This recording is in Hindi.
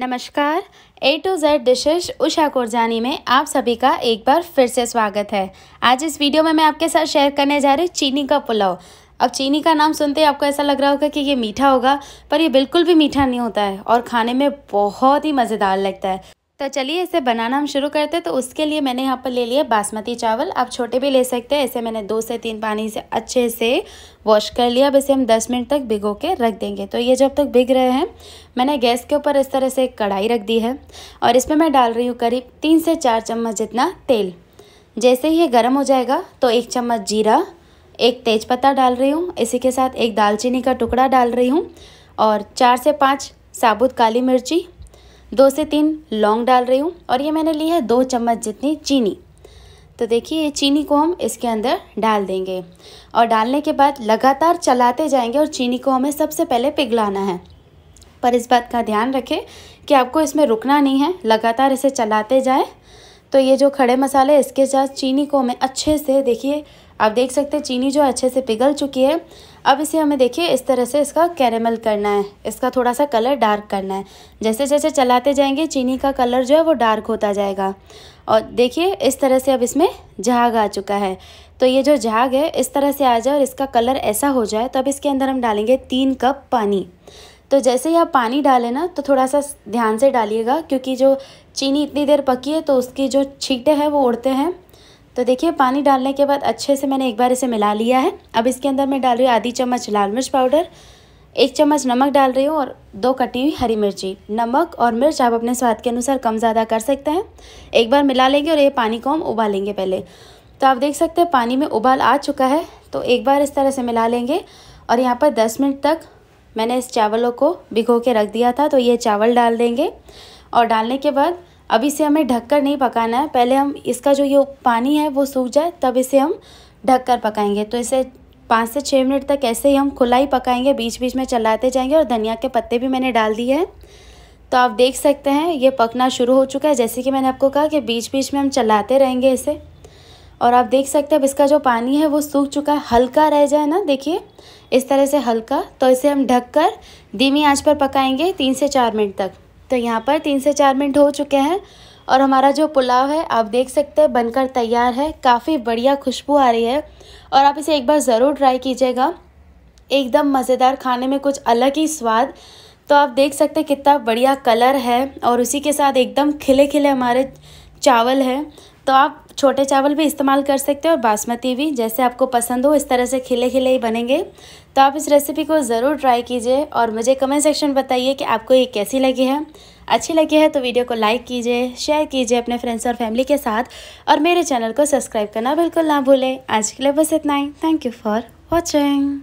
नमस्कार A to Z dishes Usha Kurjani में आप सभी का एक बार फिर से स्वागत है आज इस वीडियो में मैं आपके साथ शेयर करने जा रही हूँ चीनी का पुलाव अब चीनी का नाम सुनते ही आपको ऐसा लग रहा होगा कि ये मीठा होगा पर ये बिल्कुल भी मीठा नहीं होता है और खाने में बहुत ही मज़ेदार लगता है तो चलिए इसे बनाना हम शुरू करते हैं तो उसके लिए मैंने यहाँ पर ले लिया बासमती चावल आप छोटे भी ले सकते हैं इसे मैंने दो से तीन पानी से अच्छे से वॉश कर लिया अब इसे हम दस मिनट तक भिगो के रख देंगे तो ये जब तक भिग रहे हैं मैंने गैस के ऊपर इस तरह से एक कढ़ाई रख दी है और इसमें मैं डाल रही हूँ करीब तीन से चार चम्मच जितना तेल जैसे ही ये गर्म हो जाएगा तो एक चम्मच जीरा एक तेज़पत्ता डाल रही हूँ इसी के साथ एक दालचीनी का टुकड़ा डाल रही हूँ और चार से पाँच साबुत काली मिर्ची दो से तीन लौंग डाल रही हूँ और ये मैंने ली है दो चम्मच जितनी चीनी तो देखिए ये चीनी को हम इसके अंदर डाल देंगे और डालने के बाद लगातार चलाते जाएंगे और चीनी को हमें सबसे पहले पिघलाना है पर इस बात का ध्यान रखें कि आपको इसमें रुकना नहीं है लगातार इसे चलाते जाएँ तो ये जो खड़े मसाले इसके साथ चीनी को हमें अच्छे से देखिए आप देख सकते हैं चीनी जो अच्छे से पिघल चुकी है अब इसे हमें देखिए इस तरह से इसका कैरेमल करना है इसका थोड़ा सा कलर डार्क करना है जैसे जैसे चलाते जाएंगे चीनी का कलर जो है वो डार्क होता जाएगा और देखिए इस तरह से अब इसमें झाग आ चुका है तो ये जो झाग है इस तरह से आ जाए और इसका कलर ऐसा हो जाए तो अब इसके अंदर हम डालेंगे तीन कप पानी तो जैसे ही आप पानी डालें ना तो थोड़ा सा ध्यान से डालिएगा क्योंकि जो चीनी इतनी देर पकी है तो उसकी जो छीटे हैं वो उड़ते हैं तो देखिए पानी डालने के बाद अच्छे से मैंने एक बार इसे मिला लिया है अब इसके अंदर मैं डाल रही हूँ आधी चम्मच लाल मिर्च पाउडर एक चम्मच नमक डाल रही हूँ और दो कटी हुई हरी मिर्ची नमक और मिर्च आप अपने स्वाद के अनुसार कम ज़्यादा कर सकते हैं एक बार मिला लेंगे और ये पानी को हम उबालेंगे पहले तो आप देख सकते हैं पानी में उबाल आ चुका है तो एक बार इस तरह से मिला लेंगे और यहाँ पर दस मिनट तक मैंने इस चावलों को भिगो के रख दिया था तो ये चावल डाल देंगे और डालने के बाद अब इसे हमें ढककर नहीं पकाना है पहले हम इसका जो ये पानी है वो सूख जाए तब इसे हम ढककर पकाएंगे तो इसे पाँच से छः मिनट तक ऐसे ही हम खुला ही पकाएंगे बीच बीच में चलाते जाएंगे और धनिया के पत्ते भी मैंने डाल दिए हैं तो आप देख सकते हैं ये पकना शुरू हो चुका है जैसे कि मैंने आपको कहा कि बीच बीच में हम चलाते रहेंगे इसे और आप देख सकते हैं अब इसका जो पानी है वो सूख चुका है हल्का रह जाए ना देखिए इस तरह से हल्का तो इसे हम ढककर धीमी आंच पर पकाएंगे तीन से चार मिनट तक तो यहाँ पर तीन से चार मिनट हो चुके हैं और हमारा जो पुलाव है आप देख सकते हैं बनकर तैयार है काफ़ी बढ़िया खुशबू आ रही है और आप इसे एक बार ज़रूर ट्राई कीजिएगा एकदम मज़ेदार खाने में कुछ अलग ही स्वाद तो आप देख सकते हैं कितना बढ़िया कलर है और उसी के साथ एकदम खिले खिले हमारे चावल हैं तो आप छोटे चावल भी इस्तेमाल कर सकते हो और बासमती भी जैसे आपको पसंद हो इस तरह से खिले खिले ही बनेंगे तो आप इस रेसिपी को ज़रूर ट्राई कीजिए और मुझे कमेंट सेक्शन बताइए कि आपको ये कैसी लगी है अच्छी लगी है तो वीडियो को लाइक कीजिए शेयर कीजिए अपने फ्रेंड्स और फैमिली के साथ और मेरे चैनल को सब्सक्राइब करना बिल्कुल ना भूलें आज के लिए बस इतना ही थैंक यू फॉर वॉचिंग